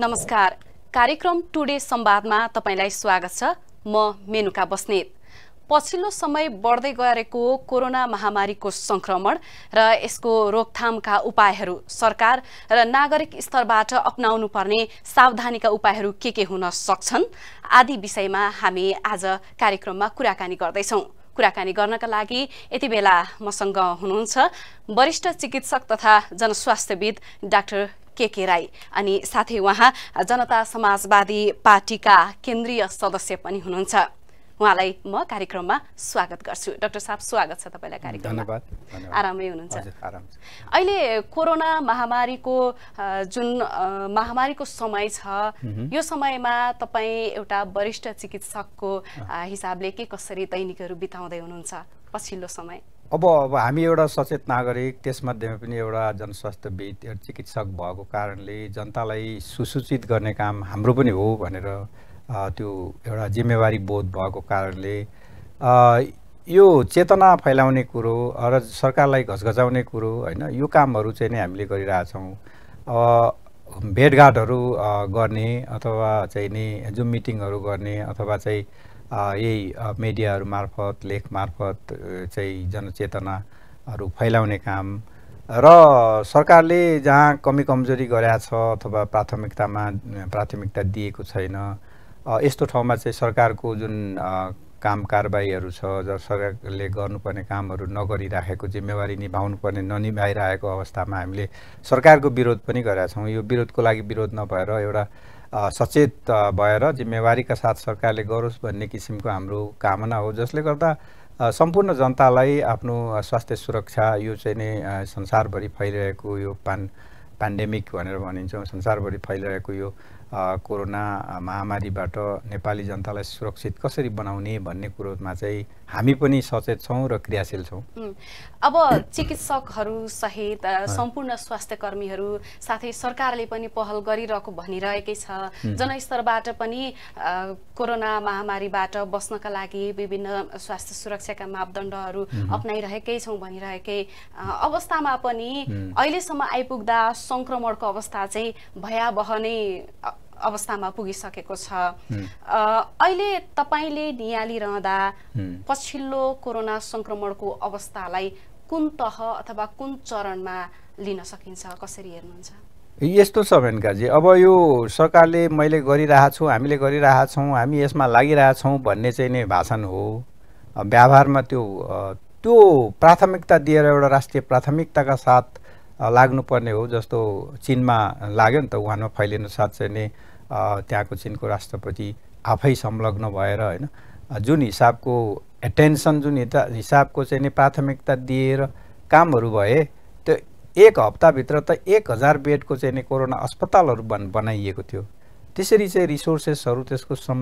नमस्कार कार्यक्रम टुडे संवादमा तपाईँलाई स्वागत छ म मेनुका बस्नेत पछिल्लो समय बढ्दै गएको कोरोना महामारीको संक्रमण र यसको रोकथामका उपायहरू सरकार र नागरिक स्तरबाट अप्नाउनु पर्ने सावधानीका उपायहरू के के हुन सक्छन् आदि विषयमा हामी आज कार्यक्रममा कुराकानी गर्दैछौँ कुराकानी गर्नका लागि यति बेला मसँग हुनुहुन्छ वरिष्ठ चिकित्सक तथा जनस्वास्थ्यविद डाक्टर के के राई अनि साथै उहाँ जनता समाजवादी पार्टीका केन्द्रीय सदस्य पनि हुनुहुन्छ उहाँलाई म कार्यक्रममा स्वागत गर्छु डाक्टर साहब स्वागत छ तपाईँलाई कार्यक्रममा धन्यवाद आरामै हुनुहुन्छ अहिले कोरोना महामारीको जुन महामारीको समय छ यो समयमा तपाईँ एउटा वरिष्ठ चिकित्सकको हिसाबले के कसरी दैनिकहरू बिताउँदै हुनुहुन्छ पछिल्लो समय अब अब हामी एउटा सचेत नागरिक त्यसमध्येमा पनि एउटा जनस्वास्थ्यविद चिकित्सक भएको कारणले जनतालाई सुसूचित गर्ने काम हाम्रो पनि हो भनेर त्यो एउटा जिम्मेवारी बोध भएको कारणले यो चेतना फैलाउने कुरो र सरकारलाई घचघचाउने कुरो होइन यो कामहरू चाहिँ नै हामीले गरिरहेछौँ अब भेटघाटहरू गर्ने अथवा चाहिँ नि जुम मिटिङहरू गर्ने अथवा चाहिँ यही मिडियाहरू मार्फत लेख मार्फत चाहिँ जनचेतनाहरू फैलाउने काम र सरकारले जहाँ कमी कमजोरी गरेका अथवा प्राथमिकतामा प्राथमिकता दिएको छैन यस्तो ठाउँमा चाहिँ सरकारको जुन काम कारबाहीहरू छ ज सरकारले गर्नुपर्ने कामहरू नगरिराखेको जिम्मेवारी निभाउनुपर्ने ननिभाइरहेको अवस्थामा हामीले सरकारको विरोध पनि गरेका छौँ यो विरोधको लागि विरोध नभएर एउटा सचेत भएर जिम्मेवारीका साथ सरकारले गरोस् भन्ने किसिमको हाम्रो कामना हो जसले गर्दा सम्पूर्ण जनतालाई आफ्नो स्वास्थ्य सुरक्षा यो चाहिँ नै संसारभरि फैलिरहेको यो पान पेन्डेमिक भनेर भनिन्छ संसारभरि फैलिरहेको यो कोरोना महामारीबाट नेपाली जनतालाई सुरक्षित कसरी बनाउने भन्ने कुरोमा चाहिँ हामी पनि सचेत छौँ र क्रियाशील छौँ अब चिकित्सकहरू सहित सम्पूर्ण स्वास्थ्य कर्मीहरू साथै सरकारले पनि पहल गरिरहेको भनिरहेकै छ जनस्तरबाट पनि कोरोना महामारीबाट बस्नका लागि विभिन्न स्वास्थ्य सुरक्षाका मापदण्डहरू अप्नाइरहेकै छौँ भनिरहेकै अवस्थामा पनि अहिलेसम्म आइपुग्दा सङ्क्रमणको अवस्था चाहिँ भयावह नै अवस्थामा पुगिसकेको छ अहिले तपाईँले नियालिरहँदा पछिल्लो कोरोना सङ्क्रमणको अवस्थालाई कुन तह अथवा कुन चरणमा लिन सकिन्छ कसरी हेर्नुहुन्छ यस्तो छ भेनकाजी अब यो सरकारले मैले गरिरहेछु हामीले गरिरहेछौँ हामी यसमा लागिरहेछौँ भन्ने चाहिँ नै भाषण हो व्यवहारमा त्यो त्यो प्राथमिकता दिएर एउटा राष्ट्रिय प्राथमिकताका साथ लाग्नुपर्ने हो जस्तो चिनमा लाग्यो नि त उहाँमा फैलिनु साथ चाहिँ नै त्यहाँको चिनको राष्ट्रपति आफै संलग्न भएर होइन जुन हिसाबको एटेन्सन जुन हिसाबको चाहिँ नि प्राथमिकता दिएर कामहरू भए त्यो एक हप्ताभित्र त एक हजार बेडको चाहिँ नि कोरोना अस्पतालहरू बन बनाइएको थियो त्यसरी चाहिँ रिसोर्सेसहरू त्यसको सम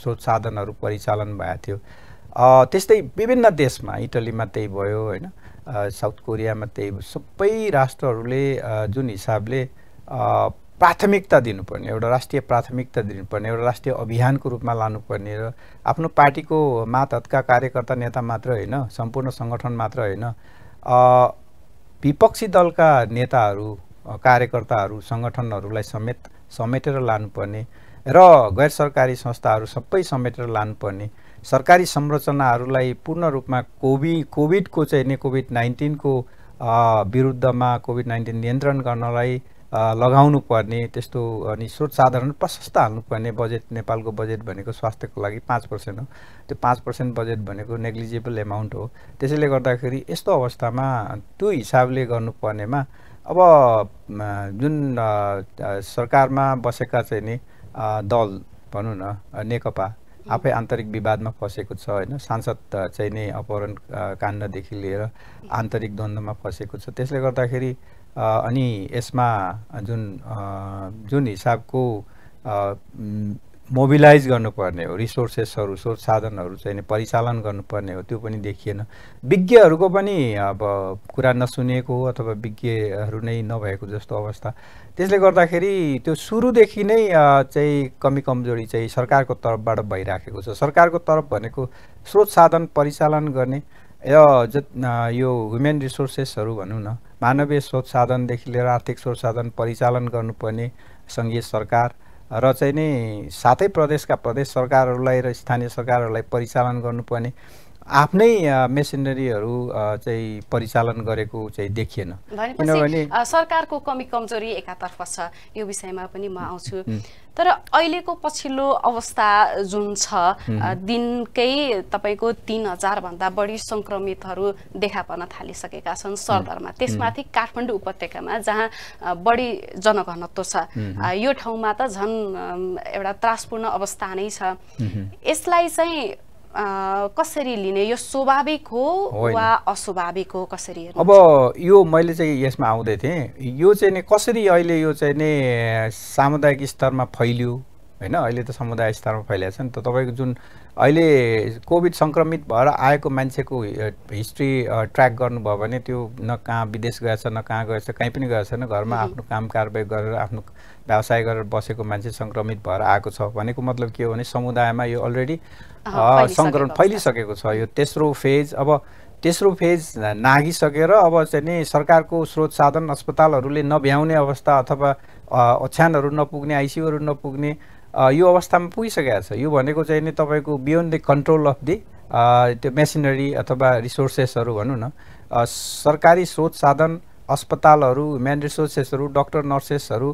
स्रोत साधनहरू परिचालन भएको थियो त्यस्तै विभिन्न देशमा इटलीमा त्यही भयो होइन साउथ कोरियामा त्यही सबै राष्ट्रहरूले जुन हिसाबले प्राथमिकता दिनुपर्ने एउटा राष्ट्रिय प्राथमिकता दिनुपर्ने एउटा राष्ट्रिय अभियानको रूपमा लानुपर्ने र आफ्नो पार्टीको मातहतका कार्यकर्ता नेता मात्र होइन सम्पूर्ण सङ्गठन मात्र होइन विपक्षी दलका नेताहरू कार्यकर्ताहरू सङ्गठनहरूलाई समेत समेटेर लानुपर्ने र गैर सरकारी संस्थाहरू सबै समेटेर लानुपर्ने सरकारी संरचनाहरूलाई पूर्ण रूपमा कोभि कोभिडको चाहिँ नि कोभिड नाइन्टिनको विरुद्धमा कोभिड नाइन्टिन नियन्त्रण गर्नलाई लगाउनु पर्ने त्यस्तो अनि स्रोत साधारण प्रशस्त हाल्नुपर्ने बजेट नेपालको बजेट भनेको स्वास्थ्यको लागि पाँच पर्सेन्ट हो त्यो पाँच पर्सेन्ट बजेट भनेको नेग्लिजिबल एमाउन्ट हो त्यसैले गर्दाखेरि यस्तो अवस्थामा त्यो हिसाबले गर्नुपर्नेमा अब जुन सरकारमा बसेका चाहिँ नि दल भनौँ न नेकपा आफै आन्तरिक विवादमा फँसेको छ होइन सांसद चाहिँ नै अपहरण काण्डदेखि लिएर आन्तरिक द्वन्द्वमा फसेको छ त्यसले गर्दाखेरि अनि यसमा जुन जुन हिसाबको मोबिलाइज गर्नुपर्ने हो रिसोर्सेसहरू स्रोत साधनहरू चाहिँ परिचालन गर्नुपर्ने हो त्यो पनि देखिएन विज्ञहरूको पनि अब कुरा नसुनेको अथवा विज्ञहरू नै नभएको जस्तो अवस्था त्यसले गर्दाखेरि त्यो सुरुदेखि नै चाहिँ कमी कमजोरी चाहिँ सरकारको तर्फबाट भइराखेको छ सरकारको तर्फ भनेको स्रोत साधन परिचालन गर्ने र ज यो ह्युमेन रिसोर्सेसहरू भनौँ न मानवीय स्रोत साधनदेखि लिएर आर्थिक स्रोत साधन परिचालन गर्नुपर्ने सङ्घीय सरकार र चाहिँ नि साथै प्रदेशका प्रदेश सरकारहरूलाई र स्थानीय सरकारहरूलाई परिचालन गर्नुपर्ने आफ्नै मेसिनरीहरू चाहिँ परिचालन गरेको चाहिँ देखिएन किनभने सरकारको कमी कमजोरी एकातर्फ छ यो विषयमा पनि म आउँछु तर अहिलेको पछिल्लो अवस्था जुन छ दिनकै तपाईँको तिन हजारभन्दा बढी सङ्क्रमितहरू देखा पर्न थालिसकेका छन् सरदरमा त्यसमाथि काठमाडौँ उपत्यकामा जहाँ बढी जनघनत्व छ यो ठाउँमा त झन् एउटा त्रासपूर्ण अवस्था नै छ यसलाई चाहिँ कसरी लिने यो स्वाभाविक हो वा अस्वाभाविक हो कसरी अब यो मैले चाहिँ यसमा आउँदै थिएँ यो चाहिँ नि कसरी अहिले यो चाहिँ नि सामुदायिक स्तरमा फैलियो होइन अहिले त समुदाय स्तरमा फैलिएको छ नि त तपाईँको जुन अहिले कोभिड सङ्क्रमित भएर आएको मान्छेको हिस्ट्री ट्र्याक गर्नुभयो भने त्यो न कहाँ विदेश गएछ न कहाँ गएछ कहीँ पनि गएछ न घरमा आफ्नो काम कारबाही गरेर आफ्नो व्यवसाय गरेर बसेको मान्छे सङ्क्रमित भएर आएको छ भनेको मतलब के हो भने समुदायमा यो अलरेडी सङ्क्रमण फैलिसकेको छ यो तेस्रो फेज अब तेस्रो फेज नागिसकेर अब चाहिँ नि सरकारको स्रोत साधन अस्पतालहरूले नभ्याउने अवस्था अथवा ओछ्यानहरू नपुग्ने आइसियुहरू नपुग्ने यो अवस्थामा पुगिसकेको छ यो भनेको चाहिँ नि तपाईँको beyond the control of the त्यो मेसिनरी अथवा रिसोर्सेसहरू भनौँ न सरकारी स्रोत साधन अस्पतालहरू म्यान रिसोर्सेसहरू डक्टर नर्सेसहरू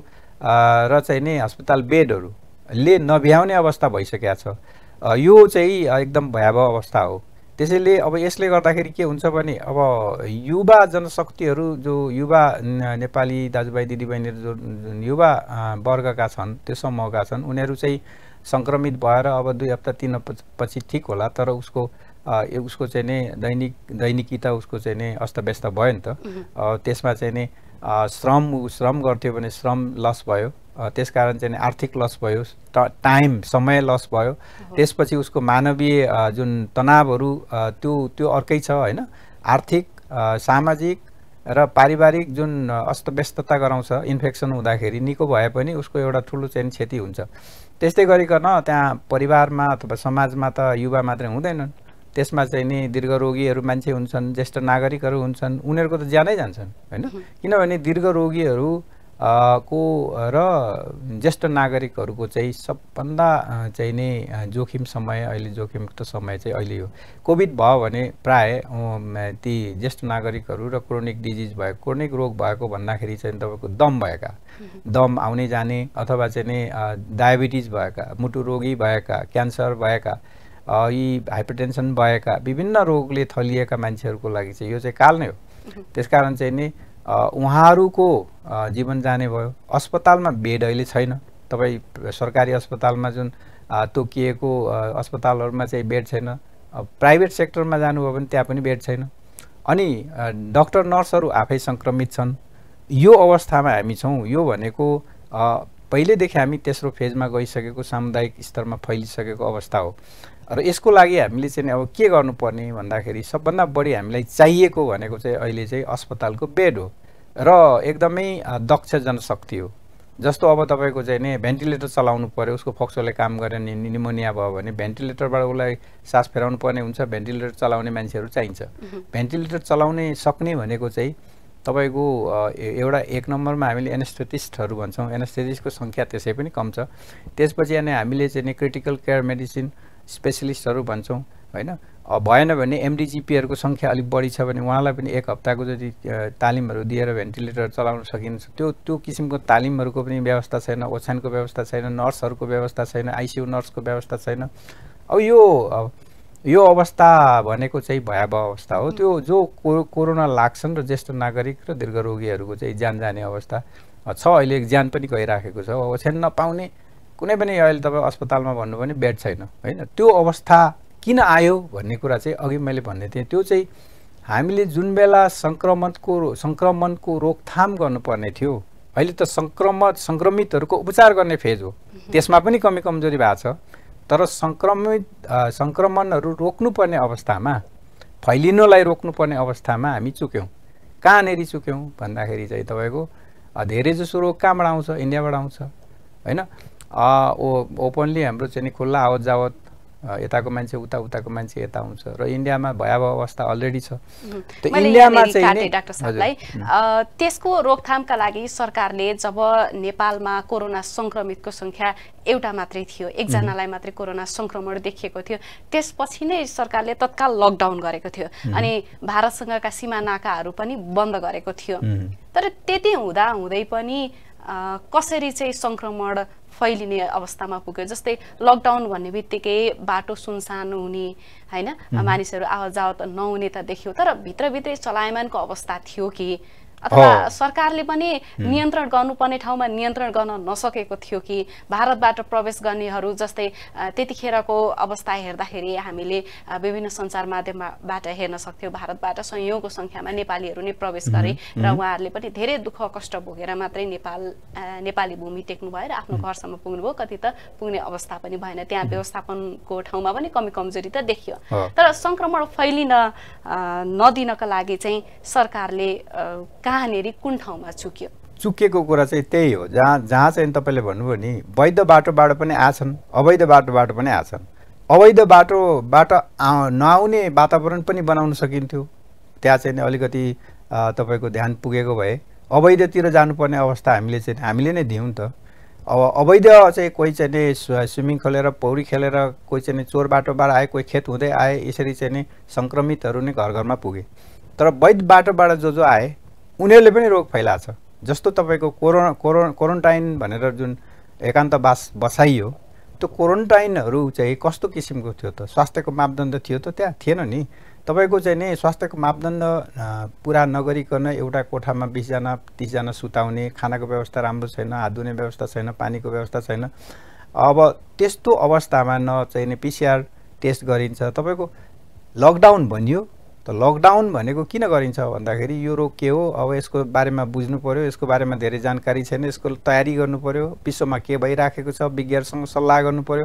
र चाहिँ नि अस्पताल बेडहरूले नभ्याउने अवस्था भइसकेको छ यो चाहिँ एकदम भयावह अवस्था हो त्यसैले अब यसले गर्दाखेरि के हुन्छ भने अब युवा जनशक्तिहरू जो युवा नेपाली दाजुभाइ दिदीबहिनीहरू जो युवा वर्गका छन् त्यो समूहका छन् उनीहरू चाहिँ सङ्क्रमित भएर अब दुई हप्ता तिन पछि ठिक होला तर उसको उसको चाहिँ नै दैनिक दैनिकी त उसको चाहिँ नै अस्तव्यस्त भयो नि त त्यसमा चाहिँ नै श्रम श्रम गर्थ्यो भने श्रम लस भयो त्यस कारण चाहिँ आर्थिक लस भयो टाइम समय लस भयो त्यसपछि उसको मानवीय जुन तनावहरू त्यो त्यो अर्कै छ होइन आर्थिक सामाजिक र पारिवारिक जुन अस्तव्यस्तता गराउँछ इन्फेक्सन हुँदाखेरि निको भए पनि उसको एउटा ठुलो चाहिँ क्षति हुन्छ त्यस्तै गरिकन त्यहाँ परिवारमा अथवा समाजमा त युवा मात्रै हुँदैनन् त्यसमा चाहिँ नि दीर्घरोगीहरू मान्छे हुन्छन् ज्येष्ठ नागरिकहरू हुन्छन् उनीहरूको त ज्यानै जान्छन् होइन किनभने दीर्घ रोगीहरू को र ज्येष्ठ नागरिकहरूको चाहिँ सबभन्दा चाहिँ नि जोखिम समय अहिले जोखिमको समय चाहिँ अहिले हो कोभिड भयो भने प्राय ती ज्येष्ठ नागरिकहरू र क्रोनिक डिजिज भयो क्रोनिक रोग भएको भन्दाखेरि चाहिँ तपाईँको दम भएका दम आउने जाने अथवा चाहिँ नि डायबिटिज भएका मुटु रोगी भएका क्यान्सर भएका यी हाइपरटेन्सन भएका विभिन्न रोगले थलिएका मान्छेहरूको लागि चाहिँ यो चाहिँ काल नै हो त्यसकारण चाहिँ नि उहाँहरूको जीवन जाने भयो अस्पतालमा बेड अहिले छैन तपाईँ सरकारी अस्पतालमा जुन तोकिएको अस्पतालहरूमा चाहिँ बेड छैन प्राइभेट सेक्टरमा जानुभयो भने त्यहाँ पनि बेड छैन अनि डक्टर नर्सहरू आफै सङ्क्रमित छन् यो अवस्थामा हामी छौँ यो भनेको पहिल्यैदेखि हामी तेस्रो फेजमा गइसकेको सामुदायिक स्तरमा फैलिसकेको अवस्था हो र यसको लागि हामीले चाहिँ अब के गर्नुपर्ने भन्दाखेरि सबभन्दा बढी हामीलाई चाहिएको भनेको चाहिँ अहिले चाहिँ अस्पतालको बेड हो र एकदमै दक्ष जनशक्ति हो जस्तो अब तपाईँको चाहिँ नि भेन्टिलेटर चलाउनु पऱ्यो उसको फोक्सोले काम गरेन निमोनिया भयो भने भेन्टिलेटरबाट उसलाई सास फेराउनु पर्ने हुन्छ भेन्टिलेटर चलाउने मान्छेहरू चाहिन्छ भेन्टिलेटर चलाउने सक्ने भनेको चाहिँ तपाईँको एउटा एक नम्बरमा हामीले एनेस्थेटिस्टहरू भन्छौँ एनेस्थेटिस्टको सङ्ख्या त्यसै पनि कम छ त्यसपछि अनि हामीले चाहिँ नि क्रिटिकल केयर मेडिसिन स्पेसलिस्टहरू भन्छौँ होइन भएन भने एमडिजिपीहरूको सङ्ख्या अलिक बढी छ भने उहाँलाई पनि एक हप्ताको जति तालिमहरू दिएर भेन्टिलेटर चलाउन सकिन्छ त्यो त्यो किसिमको तालिमहरूको पनि व्यवस्था छैन ओछ्यानको व्यवस्था छैन नर्सहरूको व्यवस्था छैन आइसियु नर्सको व्यवस्था छैन अब यो यो अवस्था भनेको चाहिँ भयावह अवस्था हो त्यो जो कोरोना लाग्छन् र ज्येष्ठ नागरिक र दीर्घ रोगीहरूको चाहिँ ज्यान जाने अवस्था छ अहिले ज्यान पनि गइराखेको छ ओछ्यान नपाउने कुनै पनि अहिले तपाईँ अस्पतालमा भन्नु भने बेड छैन होइन त्यो अवस्था किन आयो भन्ने कुरा चाहिँ अघि मैले भन्ने थिएँ त्यो चाहिँ हामीले जुन बेला सङ्क्रमणको सङ्क्रमणको रोकथाम गर्नुपर्ने थियो अहिले त सङ्क्रमण सङ्क्रमितहरूको उपचार गर्ने फेज हो त्यसमा पनि कमी कमजोरी भएको छ तर सङ्क्रमित सङ्क्रमणहरू रोक्नुपर्ने अवस्थामा फैलिनुलाई रोक्नुपर्ने अवस्थामा हामी चुक्यौँ कहाँनेरि चुक्यौँ भन्दाखेरि चाहिँ तपाईँको धेरैजसो रोग कहाँबाट आउँछ इन्डियाबाट आउँछ होइन ओ ओपनली हाम्रो चाहिँ नि खुल्ला आवत जावत यताको मान्छे उता उताको मान्छे यता हुन्छ र इन्डियामा भयावह अवस्था अलरेडी छ इन्डियामा चाहिँ डाक्टर साहबलाई त्यसको रोकथामका लागि सरकारले जब नेपालमा कोरोना सङ्क्रमितको सङ्ख्या एउटा मात्रै थियो एकजनालाई मात्रै कोरोना सङ्क्रमण देखिएको थियो त्यसपछि नै सरकारले तत्काल लकडाउन गरेको थियो अनि भारतसँगका सीमा पनि बन्द गरेको थियो तर त्यति हुँदा हुँदै पनि कसरी चाहिँ सङ्क्रमण फैलिने अवस्थामा पुग्यो जस्तै लकडाउन भन्ने बित्तिकै बाटो सुनसान हुने होइन मानिसहरू आवाज जावत नहुने त देखियो तर भित्रभित्रै चलायमानको अवस्था थियो कि अथवा सरकारले पनि नियन्त्रण गर्नुपर्ने ठाउँमा नियन्त्रण गर्न नसकेको थियो कि भारतबाट प्रवेश गर्नेहरू जस्तै त्यतिखेरको अवस्था हेर्दाखेरि हामीले विभिन्न सञ्चार माध्यमबाट हेर्न सक्थ्यौँ भारतबाट सयौँको सङ्ख्यामा नेपालीहरू नै प्रवेश गरे र उहाँहरूले पनि धेरै दुःख कष्ट भोगेर मात्रै नेपाल नेपाली भूमि टेक्नु भयो र आफ्नो घरसम्म पुग्नुभयो कति त पुग्ने अवस्था पनि भएन त्यहाँ व्यवस्थापनको ठाउँमा पनि कमी कमजोरी त देखियो तर सङ्क्रमण फैलिन नदिनका लागि चाहिँ सरकारले कहाँनिर कुन ठाउँमा चुक्यो चुकेको कुरा चाहिँ त्यही हो जहाँ जहाँ चाहिँ तपाईँले भन्नुभयो नि वैध बाटोबाट पनि आएछन् अवैध बाटोबाट पनि आएछन् अवैध बाटोबाट आ नआउने वातावरण पनि बनाउन सकिन्थ्यो त्यहाँ चाहिँ अलिकति तपाईँको ध्यान पुगेको भए अवैधतिर जानुपर्ने अवस्था हामीले चाहिँ हामीले नै दियौँ त अब अवैध चाहिँ कोही चाहिँ स्विमिङ खेलेर पौडी खेलेर कोही चाहिँ चोर बाटोबाट आए कोही खेत हुँदै आए यसरी चाहिँ सङ्क्रमितहरू नै घर घरमा पुगे तर वैध बाटोबाट जो जो आए उनीहरूले पनि रोग फैलाएको छ जस्तो तपाईँको कोरोना कोरो क्वारेन्टाइन भनेर जुन एकान्तवास बसाइयो त्यो क्वारेन्टाइनहरू चाहिँ कस्तो किसिमको थियो त स्वास्थ्यको मापदण्ड थियो त त्यहाँ थिएन नि तपाईँको चाहिँ नि स्वास्थ्यको मापदण्ड पुरा नगरिकन एउटा कोठामा बिसजना तिसजना सुताउने खानाको व्यवस्था राम्रो छैन हात धुने व्यवस्था छैन पानीको व्यवस्था छैन अब त्यस्तो अवस्थामा न चाहिँ नि पिसिआर टेस्ट गरिन्छ तपाईँको लकडाउन भनियो त लकडाउन भनेको किन गरिन्छ भन्दाखेरि यो रोग के हो अब यसको बारेमा बुझ्नु पऱ्यो यसको बारेमा धेरै जानकारी छैन यसको तयारी गर्नु पऱ्यो विश्वमा के भइराखेको छ विज्ञहरूसँग सल्लाह गर्नु पऱ्यो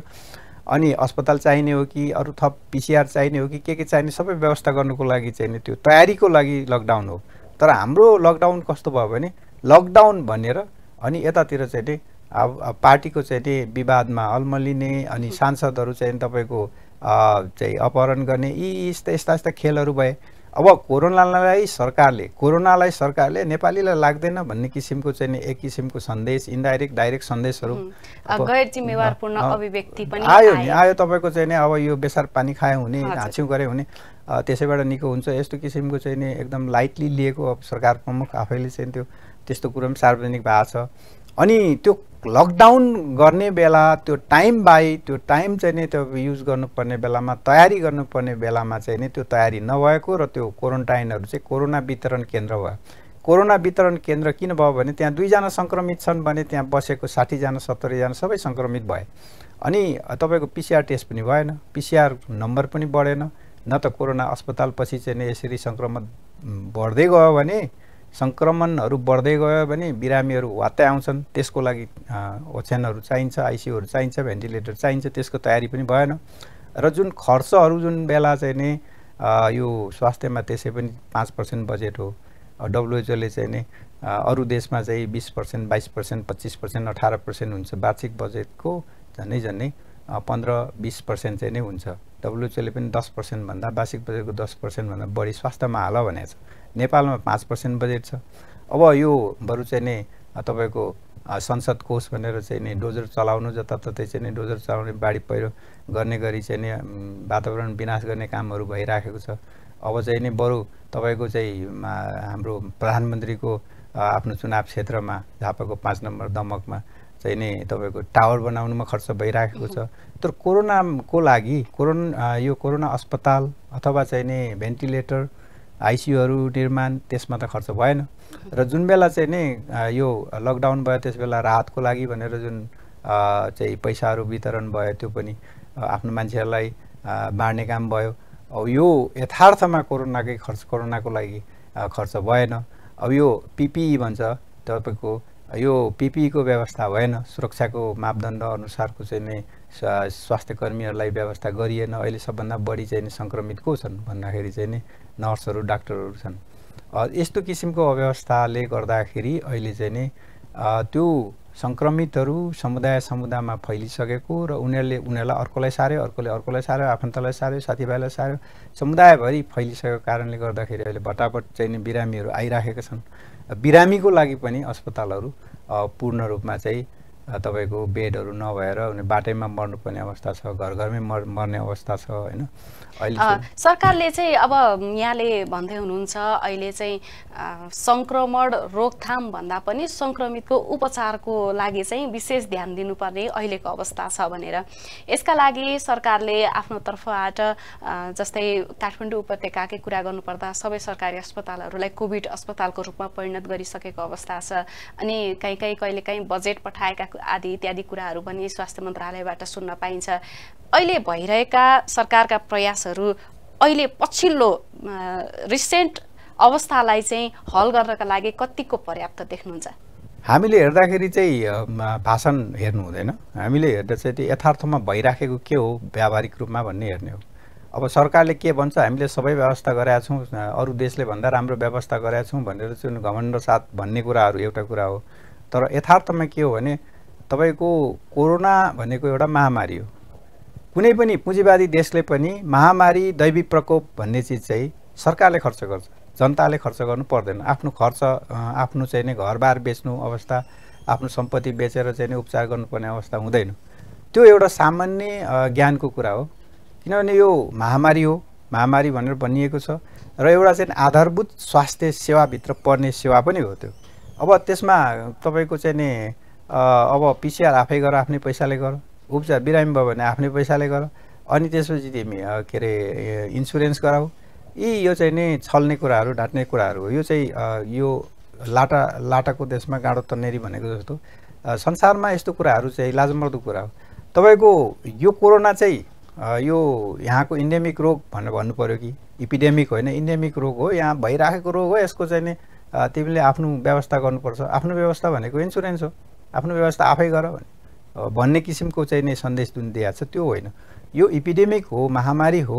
अनि अस्पताल चाहिने हो कि अरू थप पिसिआर चाहिने हो कि के के चाहिने सबै व्यवस्था गर्नुको लागि चाहिने त्यो तयारीको लागि लकडाउन हो तर हाम्रो लकडाउन कस्तो भयो भने लकडाउन भनेर अनि यतातिर चाहिँ अब पार्टीको चाहिँ विवादमा अल्मलिने अनि सांसदहरू चाहिँ तपाईँको चाहिँ अपहरण गर्ने यी यस्ता यस्ता यस्ता खेलहरू भए अब कोरोनालाई सरकारले कोरोनालाई सरकारले नेपालीलाई लाग्दैन भन्ने किसिमको चाहिँ एक किसिमको सन्देश इन्डाइरेक्ट डाइरेक्ट सन्देशहरू गैर जिम्मेवारपूर्ण अभिव्यक्ति पनि आयो नि आयो तपाईँको चाहिँ नि अब यो बेसार पानी खायो हुने हाँच्यौँ गरे हुने त्यसैबाट निको हुन्छ यस्तो किसिमको चाहिँ नि एकदम लाइटली लिएको अब सरकार प्रमुख आफैले चाहिँ त्यो त्यस्तो कुरो पनि सार्वजनिक भएको छ अनि त्यो लकडाउन गर्ने बेला त्यो टाइम बाई त्यो टाइम चाहिँ नि त्यो युज गर्नुपर्ने बेलामा तयारी गर्नुपर्ने बेलामा चाहिँ नि त्यो तयारी नभएको र त्यो क्वारेन्टाइनहरू चाहिँ कोरोना वितरण केन्द्र भयो कोरोना वितरण केन्द्र किन भयो भने त्यहाँ दुईजना सङ्क्रमित छन् भने त्यहाँ बसेको साठीजना सत्तरीजना सबै सङ्क्रमित भए अनि तपाईँको पिसिआर टेस्ट पनि भएन पिसिआर नम्बर पनि बढेन न त कोरोना अस्पतालपछि चाहिँ यसरी सङ्क्रमण बढ्दै गयो भने सङ्क्रमणहरू बढ्दै गयो भने बिरामीहरू वात्तै आउँछन् त्यसको लागि ओछ्यानहरू चाहिन्छ आइसियुहरू चाहिन्छ भेन्टिलेटर चाहिन्छ त्यसको तयारी पनि भएन र जुन खर्चहरू जुन बेला चाहिँ नि यो स्वास्थ्यमा त्यसै पनि पाँच पर्सेन्ट बजेट हो डब्लुएचओले चाहिँ नि अरू देशमा चाहिँ बिस पर्सेन्ट बाइस पर्सेन्ट पच्चिस पर्सेन्ट अठार पर्सेन्ट हुन्छ वार्षिक बजेटको झन्डै झन्डै पन्ध्र बिस पर्सेन्ट चाहिँ नै हुन्छ डब्लुएचओले पनि दस पर्सेन्टभन्दा वार्षिक बजेटको दस पर्सेन्टभन्दा बढी स्वास्थ्यमा हाल भनेको छ नेपालमा पाँच पर्सेन्ट बजेट छ अब यो बरु चाहिँ नि तपाईँको संसद कोष भनेर चाहिँ नि डोजर चलाउनु जताततै चाहिँ नि डोजर चलाउने बाढी पहिरो गर्ने गरी चाहिँ नि वातावरण विनाश गर्ने कामहरू भइराखेको छ अब चाहिँ नि बरु तपाईँको चाहिँ हाम्रो प्रधानमन्त्रीको आफ्नो चुनाव क्षेत्रमा झापाको पाँच नम्बर दमकमा चाहिँ नि तपाईँको टावर बनाउनुमा खर्च भइराखेको छ तर कोरोनाको लागि कोरोना यो कोरोना अस्पताल अथवा चाहिँ नि भेन्टिलेटर आइसियुहरू निर्माण त्यसमा त खर्च भएन र जुन बेला चाहिँ नि यो लकडाउन भयो त्यस बेला राहतको लागि भनेर जुन चाहिँ पैसाहरू वितरण भयो त्यो पनि आफ्नो मान्छेहरूलाई बाँड्ने काम भयो अब यो यथार्थमा कोरोनाकै खर्च कोरोनाको लागि खर्च भएन अब यो पिपिई e भन्छ तपाईँको यो पिपिईको e व्यवस्था भएन सुरक्षाको मापदण्ड अनुसारको चाहिँ नै स्वास्थ्य कर्मीहरूलाई व्यवस्था गरिएन अहिले सबभन्दा बढी चाहिँ नि सङ्क्रमित को छन् भन्दाखेरि चाहिँ नि नर्सहरू डाक्टरहरू छन् यस्तो किसिमको अव्यवस्थाले गर्दाखेरि अहिले चाहिँ नि त्यो सङ्क्रमितहरू समुदाय समुदायमा फैलिसकेको र उनीहरूले उनीहरूलाई अर्कोलाई सार्यो अर्कोले अर्कोलाई सार्यो आफन्तलाई सार्यो साथीभाइलाई सार्यो समुदायभरि फैलिसकेको कारणले गर्दाखेरि अहिले भटाभट चाहिँ नि बिरामीहरू आइराखेका छन् बिरामीको लागि पनि अस्पतालहरू पूर्ण रूपमा चाहिँ तपाईँको बेडहरू नभएर उनी बाटैमा मर्नुपर्ने अवस्था छ घर घरमै मर मर्ने अवस्था छ होइन सरकारले चाहिँ अब यहाँले भन्दै हुनुहुन्छ अहिले चाहिँ सङ्क्रमण रोकथाम भन्दा पनि सङ्क्रमितको उपचारको लागि चाहिँ विशेष ध्यान दिनुपर्ने अहिलेको अवस्था छ भनेर यसका लागि सरकारले आफ्नो तर्फबाट जस्तै काठमाडौँ उपत्यकाकै कुरा गर्नुपर्दा सबै सरकारी अस्पतालहरूलाई कोभिड अस्पतालको रूपमा परिणत गरिसकेको अवस्था छ अनि कहीँ कहीँ कहिलेकाहीँ बजेट पठाएका आदि इत्यादि कुराहरू पनि स्वास्थ्य मन्त्रालयबाट सुन्न पाइन्छ अहिले भइरहेका सरकारका प्रयासहरू अहिले पछिल्लो रिसेन्ट अवस्थालाई चाहिँ हल गर्नका लागि कतिको पर्याप्त देख्नुहुन्छ हामीले हेर्दाखेरि चाहिँ भाषण हेर्नु हुँदैन हामीले हेर्दा चाहिँ यथार्थमा भइराखेको के हो व्यावहारिक रूपमा भन्ने हेर्ने हो अब सरकारले के भन्छ हामीले सबै व्यवस्था गरेका छौँ अरू देशले भन्दा राम्रो व्यवस्था गरेका छौँ भनेर चाहिँ घमण्ड साथ भन्ने कुराहरू एउटा कुरा हो तर यथार्थमा के हो भने तपाईँको कोरोना भनेको एउटा महामारी हो कुनै पनि पुँजीवादी देशले पनि महामारी दैवी प्रकोप भन्ने चिज चाहिँ सरकारले खर्च गर्छ जनताले खर्च गर्नु पर्दैन आफ्नो खर्च आफ्नो चाहिँ नै घरबार बेच्नु अवस्था आफ्नो सम्पत्ति बेचेर चाहिँ नै उपचार गर्नुपर्ने अवस्था हुँदैन त्यो एउटा सामान्य ज्ञानको कुरा हो किनभने यो महामारी हो महामारी भनेर भनिएको छ र एउटा चाहिँ आधारभूत स्वास्थ्य सेवाभित्र पर्ने सेवा पनि हो त्यो अब त्यसमा तपाईँको चाहिँ नि अब पिसिआर आफै गर आफ्नै पैसाले गर उपचार बिरामी भयो भने आफ्नै पैसाले गर अनि त्यसपछि तिमी के अरे इन्सुरेन्स गराऊ यी यो चाहिँ नै छल्ने कुराहरू ढाँट्ने कुराहरू हो यो चाहिँ यो लाटा लाटाको देशमा गाँडो तन्नेरी भनेको जस्तो संसारमा यस्तो कुराहरू चाहिँ लाजमर्दो कुरा हो तपाईँको यो कोरोना चाहिँ यो यहाँको इन्डेमिक रोग भनेर भन्नु पऱ्यो कि इपिडेमिक होइन इन्डेमिक रोग हो यहाँ भइराखेको रोग हो यसको चाहिँ नि तिमीले आफ्नो व्यवस्था गर्नुपर्छ आफ्नो व्यवस्था भनेको इन्सुरेन्स हो आफ्नो व्यवस्था आफै गर भने भन्ने किसिमको चाहिँ नै सन्देश जुन दिएको छ त्यो होइन यो इपिडेमिक हो महामारी हो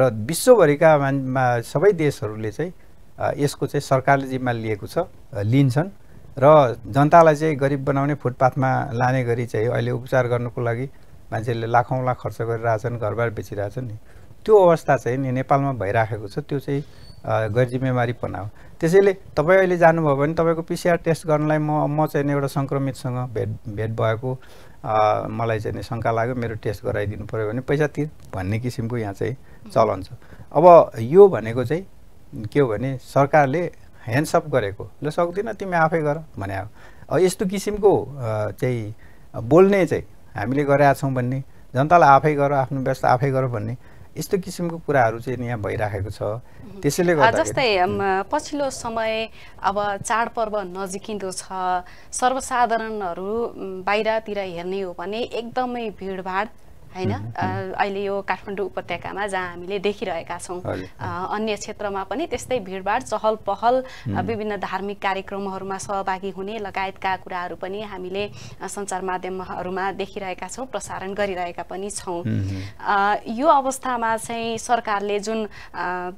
र विश्वभरिका मा सबै देशहरूले चाहिँ यसको चाहिँ सरकारले जिम्मा लिएको छ लिन्छन् र जनतालाई चाहिँ गरिब बनाउने फुटपाथमा लाने गरी चाहिँ अहिले उपचार गर्नुको लागि मान्छेले लाखौँ लाख खर्च गरिरहेछन् घरबार बेचिरहेछन् नि त्यो अवस्था चाहिँ नि नेपालमा भइराखेको छ त्यो चाहिँ गैरजिम्मेवारीपना हो त्यसैले तपाईँ अहिले जानुभयो भने तपाईँको पिसिआर टेस्ट गर्नलाई म म चाहिँ एउटा सङ्क्रमितसँग भेट भेट भएको मलाई चाहिँ शङ्का लाग्यो मेरो टेस्ट गराइदिनु पऱ्यो भने पैसा तिर् भन्ने किसिमको यहाँ चाहिँ चलन छ अब यो भनेको चाहिँ के हो भने सरकारले ह्यान्डसप गरेको ल सक्दिनँ तिमी आफै गर भने अब यस्तो किसिमको चाहिँ बोल्ने चाहिँ हामीले गरेका छौँ भन्ने जनतालाई आफै गर आफ्नो व्यवस्था आफै गर भन्ने यस्तो किसिमको कुराहरू चाहिँ यहाँ भइराखेको छ त्यसैले गर्दा जस्तै पछिल्लो समय अब चाडपर्व नजिकिँदो छ सर्वसाधारणहरू बाहिरतिर हेर्ने हो भने एकदमै भिडभाड होइन अहिले यो काठमाडौँ उपत्यकामा जहाँ हामीले देखिरहेका छौँ अन्य क्षेत्रमा पनि त्यस्तै भिडभाड चहल पहल विभिन्न धार्मिक कार्यक्रमहरूमा सहभागी हुने लगायतका कुराहरू पनि हामीले सञ्चार माध्यमहरूमा देखिरहेका छौँ प्रसारण गरिरहेका पनि छौँ यो अवस्थामा चाहिँ सरकारले जुन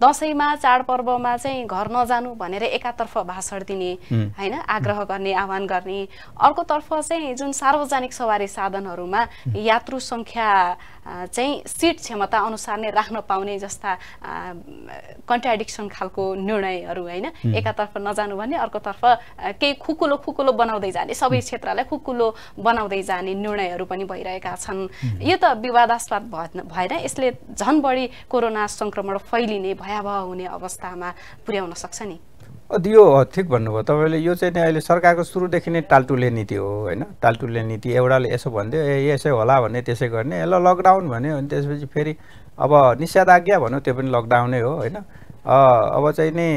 दसैँमा चाडपर्वमा चाहिँ घर नजानु भनेर एकातर्फ भाषण दिने होइन आग्रह गर्ने आह्वान गर्ने अर्कोतर्फ चाहिँ जुन सार्वजनिक सवारी साधनहरूमा यात्रु सङ्ख्या चाहिँ सिट क्षमता अनुसार नै राख्न पाउने जस्ता कन्ट्राडिक्सन खालको निर्णयहरू होइन एकातर्फ नजानु भने अर्कोतर्फ केही खुकुलो खुकुलो बनाउँदै जाने सबै क्षेत्रलाई खुकुलो बनाउँदै जाने निर्णयहरू पनि भइरहेका छन् यो त विवादास्पद भएर यसले झन् बढी कोरोना सङ्क्रमण फैलिने भयावह हुने अवस्थामा पुर्याउन सक्छ नि यो ठिक भन्नुभयो तपाईँले यो चाहिँ नि अहिले सरकारको सुरुदेखि नै टालटुले नीति हो होइन टालटुले नीति एउटाले यसो भनिदियो ए यसै होला भने त्यसै गर्ने ल लकडाउन भन्यो अनि त्यसपछि फेरि अब निषेधाज्ञा भन्यो त्यो पनि लकडाउनै हो होइन अब चाहिँ नि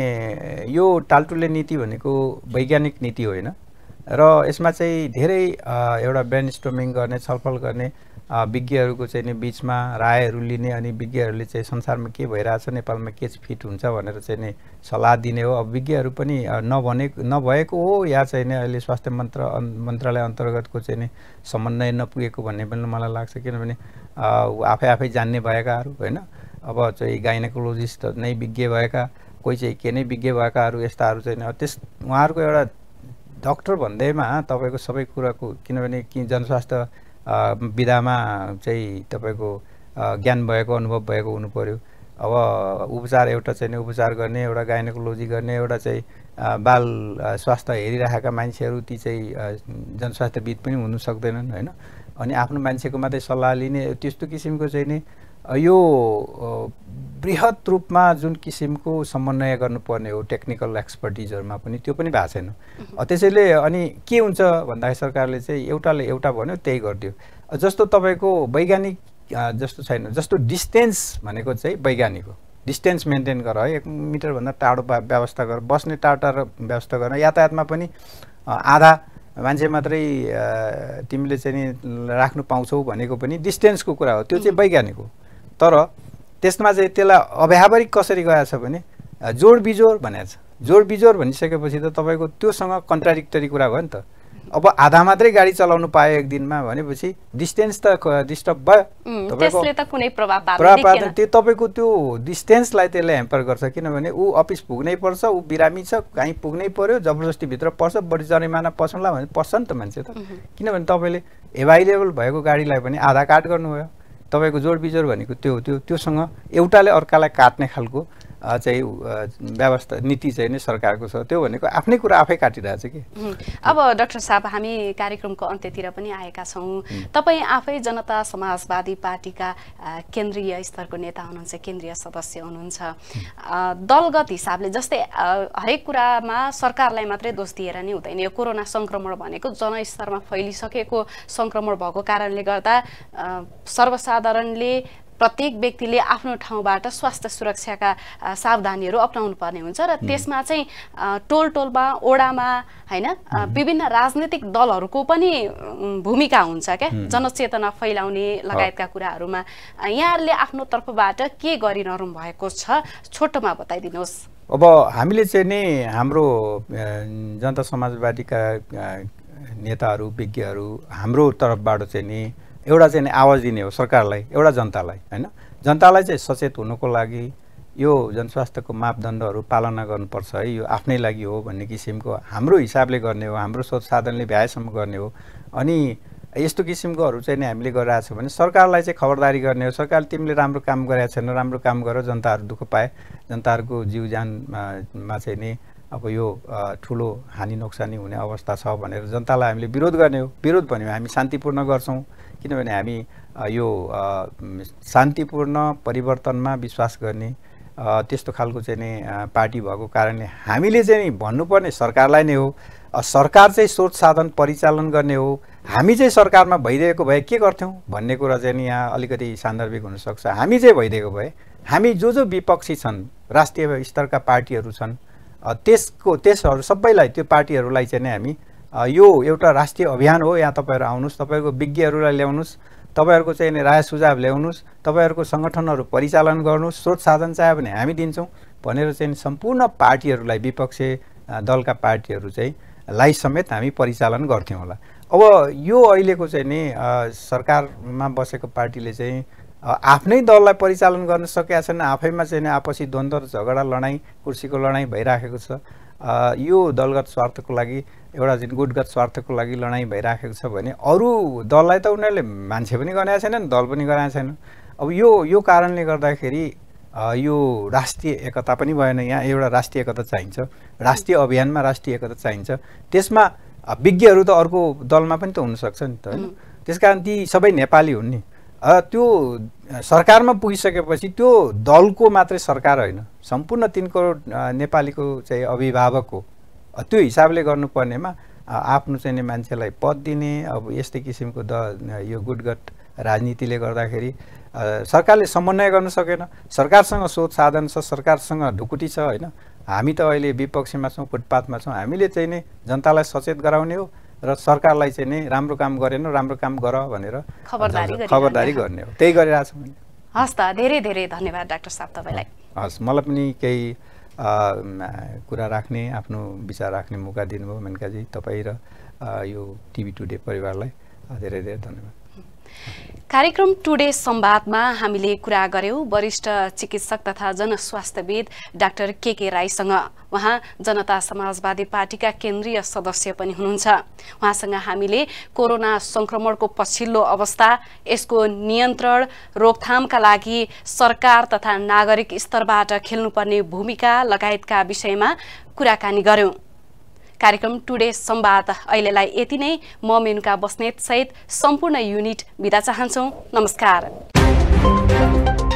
यो टालटुले नीति भनेको वैज्ञानिक नीति होइन र यसमा चाहिँ धेरै एउटा ब्रेन स्टोमिङ गर्ने छलफल गर्ने विज्ञहरूको चाहिँ नि बिचमा रायहरू लिने अनि विज्ञहरूले चाहिँ संसारमा के भइरहेछ नेपालमा के फिट हुन्छ भनेर चाहिँ नि सल्लाह दिने हो अब विज्ञहरू पनि नभने नभएको हो या चाहिँ नि अहिले स्वास्थ्य मन्त्र मन्त्रालय अन्तर्गतको चाहिँ नि समन्वय नपुगेको भन्ने पनि मलाई लाग्छ किनभने आफै आफै जान्ने भएकाहरू होइन अब चाहिँ गाइनेकोलोजिस्ट नै विज्ञ भएका कोही चाहिँ के नै विज्ञ भएकाहरू यस्ताहरू चाहिँ त्यस उहाँहरूको एउटा डक्टर भन्दैमा तपाईँको सबै कुराको किनभने कि जनस्वास्थ्य विधामा चाहिँ तपाईँको ज्ञान भएको अनुभव भएको हुनु पऱ्यो अब उपचार एउटा चाहिँ उपचार गर्ने एउटा गायनकोलोजी गर्ने एउटा चाहिँ बाल स्वास्थ्य हेरिरहेका मान्छेहरू ती चाहिँ जनस्वास्थ्यविद पनि हुनु सक्दैनन् होइन अनि आफ्नो मान्छेको मात्रै सल्लाह लिने त्यस्तो किसिमको चाहिँ नि यो बृहत रूपमा जुन किसिमको समन्वय गर्नुपर्ने हो टेक्निकल एक्सपर्टिजहरूमा पनि त्यो पनि भएको छैन त्यसैले अनि के हुन्छ भन्दाखेरि सरकारले चाहिँ एउटाले एउटा भन्यो त्यही गरिदियो जस्तो तपाईँको वैज्ञानिक जस्तो छैन जस्तो डिस्टेन्स भनेको चाहिँ वैज्ञानिक हो डिस्टेन्स मेन्टेन गर है एक मिटरभन्दा टाढो व्यवस्था गर बस्ने टाढो टाढो व्यवस्था गर यातायातमा पनि आधा मान्छे मात्रै तिमीले चाहिँ नि राख्नु पाउँछौ भनेको पनि डिस्टेन्सको कुरा हो त्यो चाहिँ वैज्ञानिक हो तर त्यसमा चाहिँ त्यसलाई अव्यावहारिक कसरी छ भने जोड बिजोर भनेको छ जोड बिजोर भनिसकेपछि त तपाईँको त्योसँग कन्ट्राडिक्टरी कुरा भयो नि त अब आधा मात्रै गाडी चलाउनु पायो एक दिनमा भनेपछि डिस्टेन्स त डिस्टर्ब भयो प्रभाव पार्दैन त्यो तपाईँको त्यो डिस्टेन्सलाई त्यसले हेम्पर गर्छ किनभने ऊ अफिस पुग्नै पर्छ ऊ बिरामी छ कहीँ पुग्नै पर्यो जबरजस्तीभित्र पर्छ बढी जरिमाना पसौँला भने पस्छ नि त मान्छे त किनभने तपाईँले एभाइलेबल भएको गाडीलाई पनि आधा काट गर्नुभयो तपाईँको जोड बिजोड भनेको त्यो त्यो त्योसँग एउटाले अर्कालाई काट्ने खालको चाहिँ व्यवस्था नीति चाहिँ नै सरकारको छ त्यो भनेको आफ्नै कुरा आफै काटिरहेछ कि अब डाक्टर साहब हामी कार्यक्रमको अन्त्यतिर पनि आएका छौँ तपाईँ आफै जनता समाजवादी पार्टीका केन्द्रीय स्तरको नेता हुनुहुन्छ केन्द्रीय सदस्य हुनुहुन्छ दलगत हिसाबले जस्तै हरेक कुरामा सरकारलाई मात्रै दोष दिएर नै हुँदैन यो कोरोना सङ्क्रमण भनेको जनस्तरमा फैलिसकेको सङ्क्रमण भएको कारणले गर्दा सर्वसाधारणले प्रत्येक व्यक्तिले आफ्नो ठाउँबाट स्वास्थ्य सुरक्षाका सावधानीहरू अप्नाउनु पर्ने हुन्छ र त्यसमा चाहिँ टोल टोलमा ओडामा होइन विभिन्न राजनैतिक दलहरूको पनि भूमिका हुन्छ क्या जनचेतना फैलाउने लगायतका कुराहरूमा यहाँहरूले आफ्नो तर्फबाट के गरिरहनु भएको छ छोटोमा बताइदिनुहोस् अब हामीले चाहिँ नि हाम्रो जनता समाजवादीका नेताहरू विज्ञहरू हाम्रो तर्फबाट चाहिँ नि एउटा चाहिँ आवाज दिने हो सरकारलाई एउटा जनतालाई होइन जनतालाई चाहिँ सचेत हुनुको लागि यो जनस्वास्थ्यको मापदण्डहरू पालना गर्नुपर्छ है यो आफ्नै लागि हो भन्ने किसिमको हाम्रो हिसाबले गर्ने हो हाम्रो स्रोत साधनले भ्याएसम्म गर्ने हो अनि यस्तो किसिमकोहरू चाहिँ नि हामीले गरिरहेछौँ भने सरकारलाई चाहिँ खबरदारी गर्ने हो सरकारले तिमीले राम्रो काम गरेका छैन राम्रो काम गर जनताहरू दुःख पाए जनताहरूको जीव ज्यानमा चाहिँ नि अब यो ठुलो हानि नोक्सानी हुने अवस्था छ भनेर जनतालाई हामीले विरोध गर्ने हो विरोध भन्यो हामी शान्तिपूर्ण गर्छौँ किनभने हामी यो शान्तिपूर्ण परिवर्तनमा विश्वास गर्ने त्यस्तो खालको चाहिँ नि पार्टी भएको कारणले हामीले चाहिँ नि भन्नुपर्ने सरकारलाई नै हो सरकार चाहिँ स्रोत साधन परिचालन गर्ने हो हामी चाहिँ सरकारमा भइरहेको भए के गर्थ्यौँ भन्ने कुरा चाहिँ नि यहाँ अलिकति सान्दर्भिक हुनसक्छ हामी चाहिँ भइरहेको भए हामी जो जो विपक्षी छन् राष्ट्रिय स्तरका पार्टीहरू छन् त्यसको त्यसहरू सबैलाई त्यो पार्टीहरूलाई चाहिँ नै हामी यो एउटा राष्ट्रिय अभियान हो यहाँ तपाईँहरू आउनुहोस् तपाईँको विज्ञहरूलाई ल्याउनुहोस् तपाईँहरूको चाहिँ राय सुझाव ल्याउनुहोस् तपाईँहरूको सङ्गठनहरू परिचालन गर्नुहोस् स्रोत साधन चाहियो भने हामी दिन्छौँ भनेर चाहिँ सम्पूर्ण पार्टीहरूलाई विपक्ष दलका पार्टीहरू चाहिँ लाई समेत हामी परिचालन गर्थ्यौँ होला अब यो अहिलेको चाहिँ नि सरकारमा बसेको पार्टीले चाहिँ आफ्नै दललाई परिचालन गर्न सकेका छैन आफैमा चाहिँ आपसी द्वन्द्व झगडा लडाइँ कुर्सीको लडाइँ भइराखेको छ यो दलगत स्वार्थको लागि एउटा जुन गुटगत स्वार्थको लागि लडाइँ भइराखेको छ भने अरू दललाई त उनीहरूले मान्छे पनि गराएको नि दल पनि गराएको छैन अब यो यो कारणले गर्दाखेरि यो राष्ट्रिय एकता पनि भएन यहाँ एउटा राष्ट्रिय एकता चाहिन्छ राष्ट्रिय अभियानमा राष्ट्रिय एकता चाहिन्छ त्यसमा विज्ञहरू त अर्को दलमा पनि त हुनसक्छ नि त होइन त्यस कारण ती सबै नेपाली हुन् नि त्यो सरकारमा पुगिसकेपछि त्यो दलको मात्रै सरकार होइन सम्पूर्ण तिन करोड नेपालीको चाहिँ अभिभावक हो त्यो हिसाबले गर्नुपर्नेमा आफ्नो चाहिँ मान्छेलाई पद दिने अब यस्तै किसिमको द यो गुटगट राजनीतिले गर्दाखेरि सरकारले समन्वय गर्न सकेन सरकारसँग सोध साधन छ सरकारसँग ढुकुटी छ होइन हामी त अहिले विपक्षमा छौँ फुटपाथमा छौँ हामीले चाहिँ नै जनतालाई सचेत गराउने हो र सरकारलाई चाहिँ नि राम्रो काम गरेन राम्रो काम गर भनेर खबरदारी गर्ने हो त्यही गरिरहेको छौँ हस् त धेरै धेरै धन्यवाद डाक्टर साहब तपाईँलाई हस् मलाई पनि केही कुरा राख्ने आफ्नो विचार राख्ने मौका दिनुभयो मेनकाजी तपाईँ र यो टिभी टुडे परिवारलाई धेरै धेरै धन्यवाद कार्यक्रम टुडे संवादमा हामीले कुरा गर्यौँ वरिष्ठ चिकित्सक तथा जनस्वास्थ्यविद डाक्टर के के राईसँग उहाँ जनता समाजवादी पार्टीका केन्द्रीय सदस्य पनि हुनुहुन्छ उहाँसँग हामीले कोरोना सङ्क्रमणको पछिल्लो अवस्था यसको नियन्त्रण रोकथामका लागि सरकार तथा नागरिक स्तरबाट खेल्नुपर्ने भूमिका लगायतका विषयमा कुराकानी गऱ्यौँ कार्यक्रम टुडे संवाद अहिलेलाई यति नै म मेनुका सहित सम्पूर्ण युनिट बिदा चाहन्छौ नमस्कार